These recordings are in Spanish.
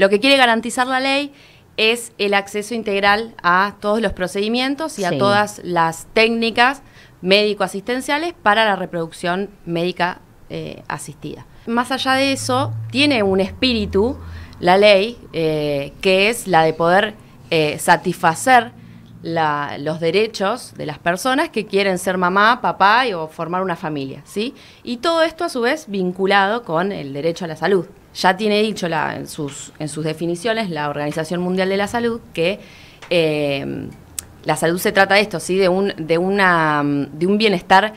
Lo que quiere garantizar la ley es el acceso integral a todos los procedimientos y a todas las técnicas médico-asistenciales para la reproducción médica eh, asistida. Más allá de eso, tiene un espíritu la ley eh, que es la de poder eh, satisfacer los derechos de las personas que quieren ser mamá, papá y, o formar una familia, ¿sí? Y todo esto a su vez vinculado con el derecho a la salud ya tiene dicho en, sus, en sus definiciones la Organización Mundial de la Salud que eh, la salud se trata de esto, ¿sí? de, un, de, una, de un bienestar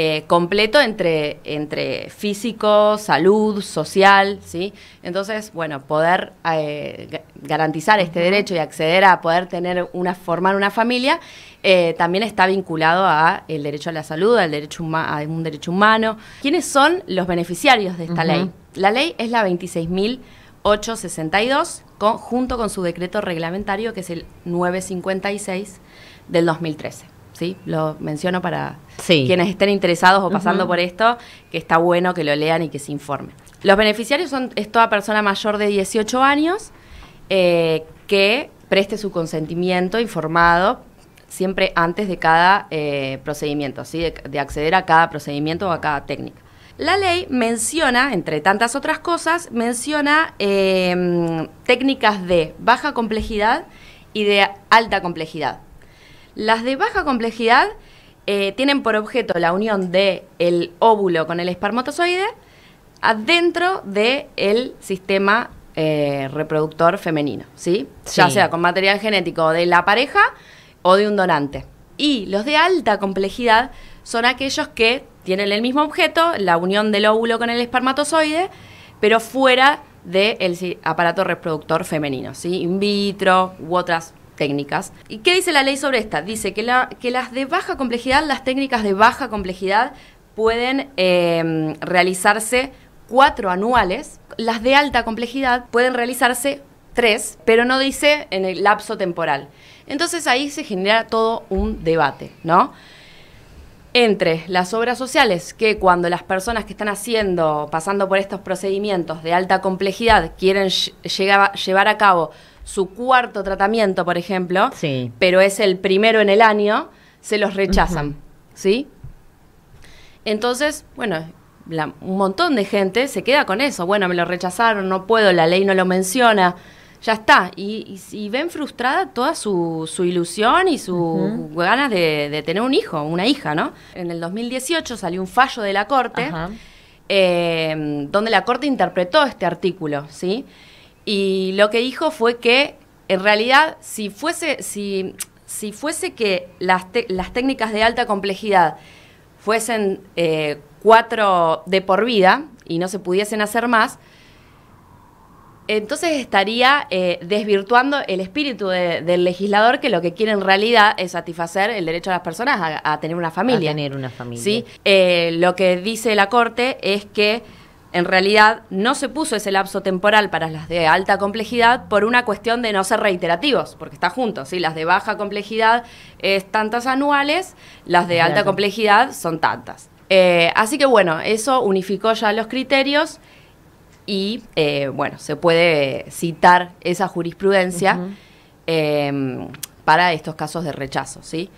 eh, completo entre, entre físico, salud, social, ¿sí? Entonces, bueno, poder eh, garantizar este derecho y acceder a poder tener una, formar una familia, eh, también está vinculado a el derecho a la salud, al derecho a un derecho humano. ¿Quiénes son los beneficiarios de esta ley? La ley es la 26.862, junto con su decreto reglamentario, que es el 956 del 2013. Lo menciono para quienes estén interesados o pasando por esto, que está bueno que lo lean y que se informen. Los beneficiarios son es toda persona mayor de 18 años eh, que preste su consentimiento informado siempre antes de cada eh, procedimiento, de, acceder a cada procedimiento o a cada técnica. La ley menciona, entre tantas otras cosas, menciona eh, técnicas de baja complejidad y de alta complejidad. Las de baja complejidad eh, tienen por objeto la unión del el óvulo con el espermatozoide adentro del el sistema eh, reproductor femenino, ¿sí? Ya sea con material genético de la pareja o de un donante. Y los de alta complejidad son aquellos que tienen el mismo objeto, la unión del óvulo con el espermatozoide, pero fuera del el aparato reproductor femenino, ¿sí? In vitro u otras ¿Y qué dice la ley sobre esta? Dice que, las de baja complejidad, las técnicas de baja complejidad, pueden em, realizarse cuatro anuales. Las de alta complejidad pueden realizarse tres, pero no dice en el lapso temporal. Entonces ahí se genera todo un debate, ¿no? entre las obras sociales, que cuando las personas que están haciendo, pasando por estos procedimientos de alta complejidad, quieren llevar a cabo su cuarto tratamiento, por ejemplo, sí. pero es el primero en el año, se los rechazan, ¿sí? Entonces, bueno, un montón de gente se queda con eso, bueno, me lo rechazaron, no puedo, la ley no lo menciona, ya está. Y, y, ven frustrada toda su, su ilusión y su ganas de, tener un hijo, una hija, ¿no? En el 2018 salió un fallo de la Corte, em, donde la Corte interpretó este artículo, ¿sí? Y lo que dijo fue que, en realidad, si fuese, si, fuese que las, las técnicas de alta complejidad fuesen eh, cuatro de por vida y no se pudiesen hacer más, entonces estaría eh, desvirtuando el espíritu del legislador que lo que quiere en realidad es satisfacer el derecho de las personas a, tener una familia. A tener una familia. ¿sí? Eh, lo que dice la Corte es que en realidad no se puso ese lapso temporal para las de alta complejidad por una cuestión de no ser reiterativos, porque está junto, las de baja complejidad es tantas anuales, las de alta complejidad son tantas. Eh, así que bueno, eso unificó ya los criterios y eh, bueno, se puede citar esa jurisprudencia em, para estos casos de rechazo, ¿sí?